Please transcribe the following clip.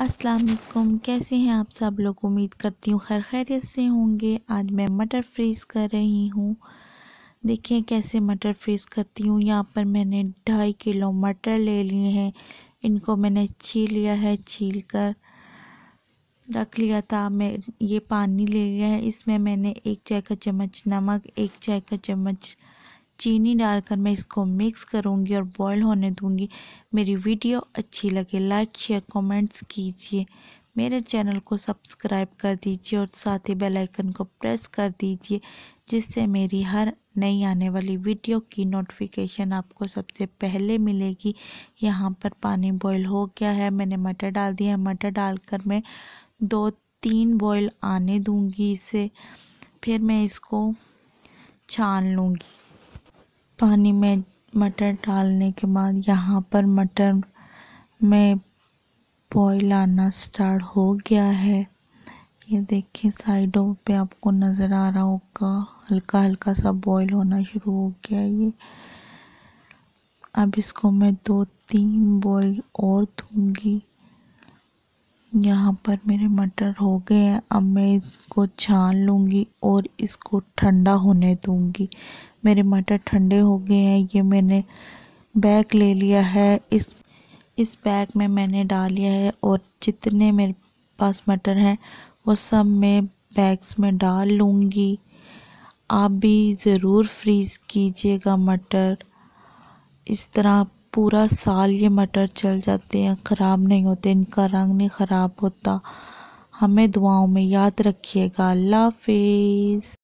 अस्सलाम वालेकुम कैसे हैं आप सब लोग उम्मीद करती हूँ खैर खैरियत से होंगे आज मैं मटर फ्रीज़ कर रही हूँ देखिए कैसे मटर फ्रीज़ करती हूँ यहाँ पर मैंने ढाई किलो मटर ले लिए हैं इनको मैंने छील लिया है छील कर रख लिया था मैं ये पानी ले लिया है इसमें मैंने एक चाय का चम्मच नमक एक चाय का चम्मच चीनी डालकर मैं इसको मिक्स करूँगी और बॉयल होने दूँगी मेरी वीडियो अच्छी लगे लाइक शेयर कमेंट्स कीजिए मेरे चैनल को सब्सक्राइब कर दीजिए और साथ ही बेल आइकन को प्रेस कर दीजिए जिससे मेरी हर नई आने वाली वीडियो की नोटिफिकेशन आपको सबसे पहले मिलेगी यहाँ पर पानी बॉईल हो गया है मैंने मटर डाल दिया है मटर डालकर मैं दो तीन बॉईल आने दूँगी इसे फिर मैं इसको छान लूँगी पानी में मटर डालने के बाद यहाँ पर मटर में बॉयल आना स्टार्ट हो गया है ये देखिए साइडों पे आपको नज़र आ रहा होगा हल्का हल्का सा बॉयल होना शुरू हो गया ये अब इसको मैं दो तीन बॉयल और दूंगी यहाँ पर मेरे मटर हो गए हैं अब मैं इसको छान लूँगी और इसको ठंडा होने दूँगी मेरे मटर ठंडे हो गए हैं ये मैंने बैग ले लिया है इस इस बैग में मैंने डाल लिया है और जितने मेरे पास मटर हैं वो सब मैं बैग्स में डाल लूँगी आप भी ज़रूर फ्रीज़ कीजिएगा मटर इस तरह पूरा साल ये मटर चल जाते हैं ख़राब नहीं होते इनका रंग नहीं ख़राब होता हमें दुआओं में याद रखिएगा अल्लाह हाफिज़